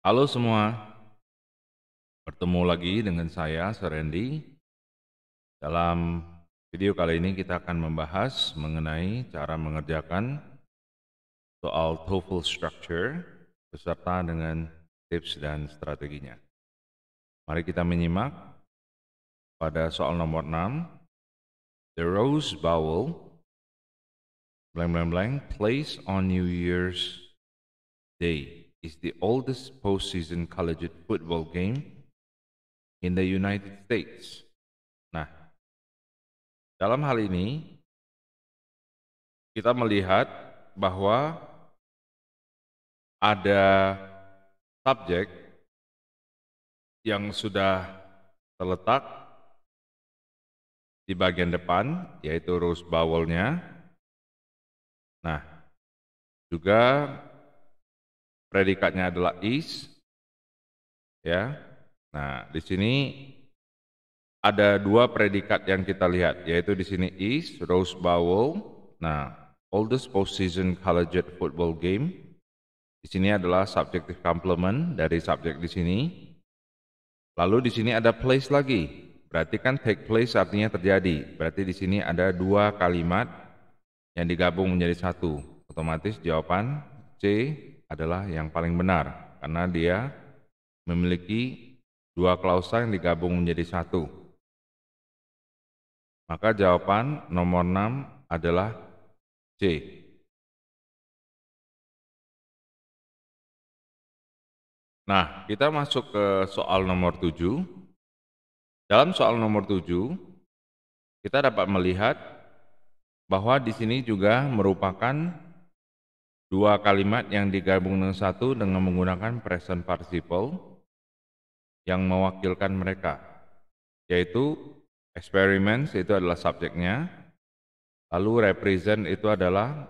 Halo semua, bertemu lagi dengan saya, Serendi. Dalam video kali ini kita akan membahas mengenai cara mengerjakan soal TOEFL structure beserta dengan tips dan strateginya. Mari kita menyimak pada soal nomor 6, The Rose Bowl, blank blank blank, place on New Year's Day is the oldest postseason collegiate football game in the United States. Nah, dalam hal ini kita melihat bahwa ada subjek yang sudah terletak di bagian depan, yaitu rose Bowl-nya. Nah, juga predikatnya adalah is ya. Nah, di sini ada dua predikat yang kita lihat, yaitu di sini is Rose Bowl. Nah, oldest postseason collegiate football game. Di sini adalah subjective complement dari subjek di sini. Lalu di sini ada place lagi. Berarti kan take place artinya terjadi. Berarti di sini ada dua kalimat yang digabung menjadi satu. Otomatis jawaban C adalah yang paling benar karena dia memiliki dua klausa yang digabung menjadi satu. Maka jawaban nomor 6 adalah C. Nah, kita masuk ke soal nomor 7. Dalam soal nomor 7, kita dapat melihat bahwa di sini juga merupakan dua kalimat yang digabung dengan satu dengan menggunakan present participle yang mewakilkan mereka, yaitu experiments itu adalah subjeknya, lalu represent itu adalah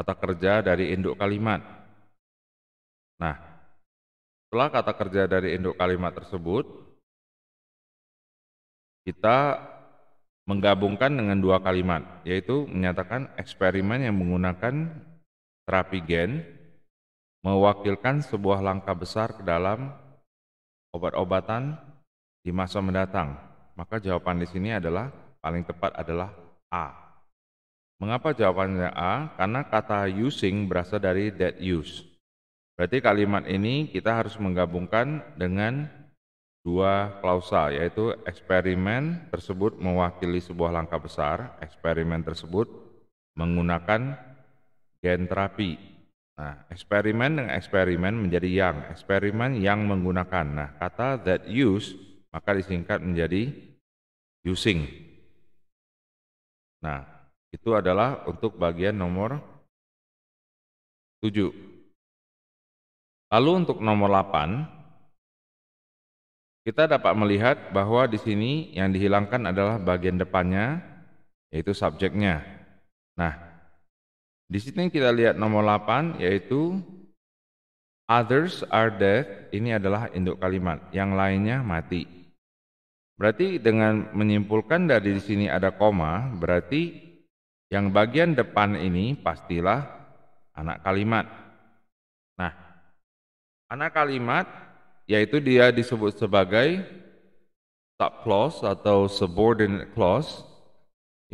kata kerja dari induk kalimat. Nah, setelah kata kerja dari induk kalimat tersebut, kita menggabungkan dengan dua kalimat, yaitu menyatakan eksperimen yang menggunakan terapi gen mewakilkan sebuah langkah besar ke dalam obat-obatan di masa mendatang. Maka jawaban di sini adalah paling tepat adalah A. Mengapa jawabannya A? Karena kata using berasal dari that use. Berarti kalimat ini kita harus menggabungkan dengan dua klausa, yaitu eksperimen tersebut mewakili sebuah langkah besar, eksperimen tersebut menggunakan gen terapi. Nah, eksperimen dengan eksperimen menjadi yang, eksperimen yang menggunakan. Nah, kata that use maka disingkat menjadi using. Nah, itu adalah untuk bagian nomor 7. Lalu untuk nomor 8 kita dapat melihat bahwa di sini yang dihilangkan adalah bagian depannya yaitu subjeknya. Nah, di sini kita lihat nomor 8 yaitu others are dead. Ini adalah induk kalimat, yang lainnya mati. Berarti dengan menyimpulkan dari di sini ada koma, berarti yang bagian depan ini pastilah anak kalimat. Nah, anak kalimat yaitu dia disebut sebagai sub clause atau subordinate clause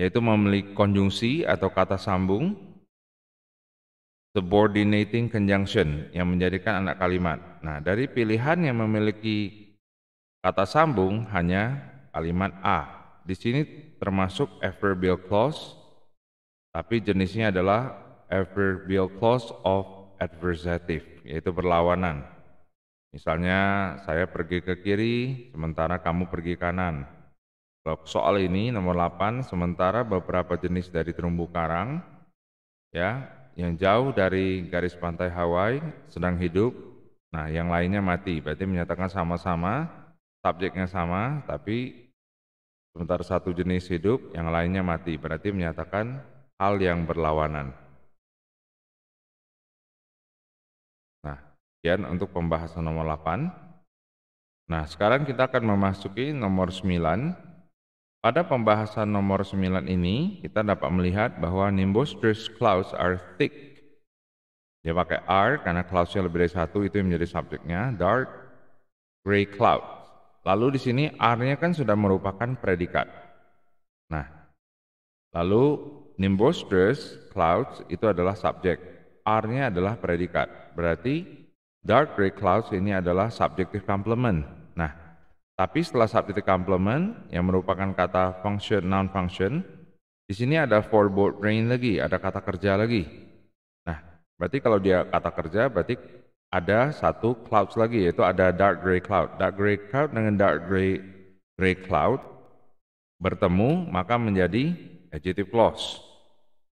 yaitu memiliki konjungsi atau kata sambung subordinating conjunction yang menjadikan anak kalimat. Nah, dari pilihan yang memiliki kata sambung hanya kalimat a. Di sini termasuk adverbial clause, tapi jenisnya adalah adverbial clause of adversative, yaitu berlawanan. Misalnya saya pergi ke kiri, sementara kamu pergi kanan. Soal ini nomor 8, sementara beberapa jenis dari terumbu karang ya yang jauh dari garis pantai Hawaii sedang hidup, nah yang lainnya mati. Berarti menyatakan sama-sama, subjeknya sama, tapi sementara satu jenis hidup, yang lainnya mati. Berarti menyatakan hal yang berlawanan. Nah, sekian untuk pembahasan nomor 8. Nah, sekarang kita akan memasuki nomor 9, pada pembahasan nomor 9 ini, kita dapat melihat bahwa nimbus nimbostrous clouds are thick. Dia pakai r karena clouds-nya lebih dari satu, itu yang menjadi subjeknya, dark gray cloud. Lalu di sini r nya kan sudah merupakan predikat. Nah, lalu nimbus nimbostrous clouds itu adalah subjek, r nya adalah predikat. Berarti dark gray clouds ini adalah subjective complement. Nah, tapi setelah subject complement yang merupakan kata function non function, di sini ada forward brain lagi, ada kata kerja lagi. Nah, berarti kalau dia kata kerja berarti ada satu clouds lagi yaitu ada dark grey cloud. Dark grey cloud dengan dark grey gray cloud bertemu maka menjadi adjective clause.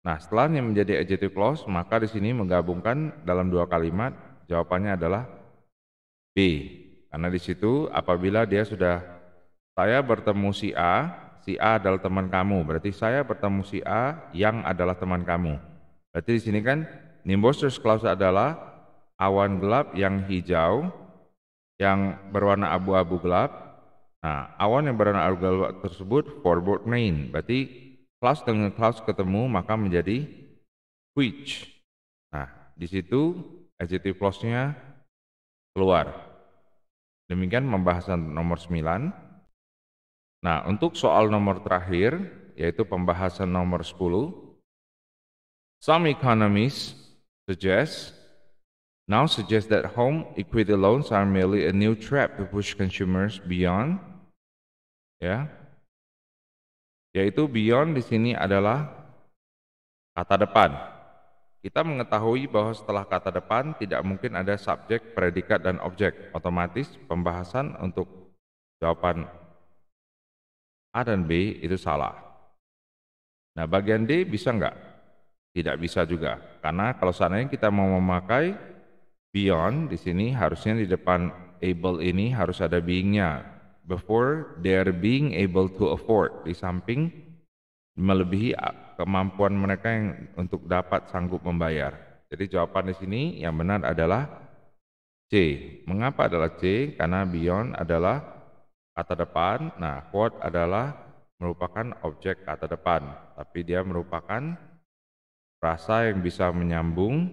Nah, setelah ini menjadi adjective clause, maka di sini menggabungkan dalam dua kalimat jawabannya adalah B. Karena di situ apabila dia sudah saya bertemu si A, si A adalah teman kamu, berarti saya bertemu si A yang adalah teman kamu. Berarti di sini kan nimbosers clause adalah awan gelap yang hijau yang berwarna abu-abu gelap. Nah, awan yang berwarna abu gelap tersebut forward Main. Berarti clause dengan clause ketemu maka menjadi which. Nah, di situ adjective clause-nya keluar. Demikian pembahasan nomor 9. Nah, untuk soal nomor terakhir, yaitu pembahasan nomor 10, some economists suggest now suggest that home equity loans are merely a new trap to push consumers beyond ya yaitu beyond di sini adalah kata depan kita mengetahui bahwa setelah kata depan tidak mungkin ada subjek, predikat, dan objek. Otomatis pembahasan untuk jawaban A dan B itu salah. Nah bagian D bisa nggak? Tidak bisa juga. Karena kalau seandainya kita mau memakai beyond di sini harusnya di depan able ini harus ada being-nya. Before are being able to afford. Di samping melebihi kemampuan mereka yang untuk dapat sanggup membayar. Jadi jawaban di sini yang benar adalah C. Mengapa adalah C? Karena beyond adalah kata depan. Nah, quote adalah merupakan objek kata depan, tapi dia merupakan rasa yang bisa menyambung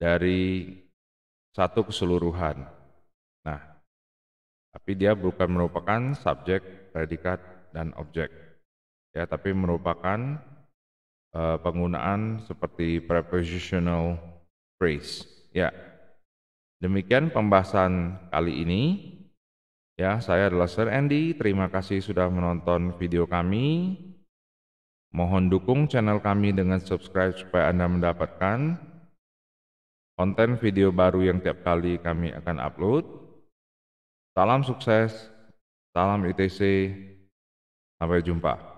dari satu keseluruhan. Nah, tapi dia bukan merupakan subjek, predikat, dan objek ya tapi merupakan uh, penggunaan seperti prepositional phrase. Ya. Demikian pembahasan kali ini. Ya, saya adalah Sir Andy. Terima kasih sudah menonton video kami. Mohon dukung channel kami dengan subscribe supaya Anda mendapatkan konten video baru yang tiap kali kami akan upload. Salam sukses, salam ITC, sampai jumpa.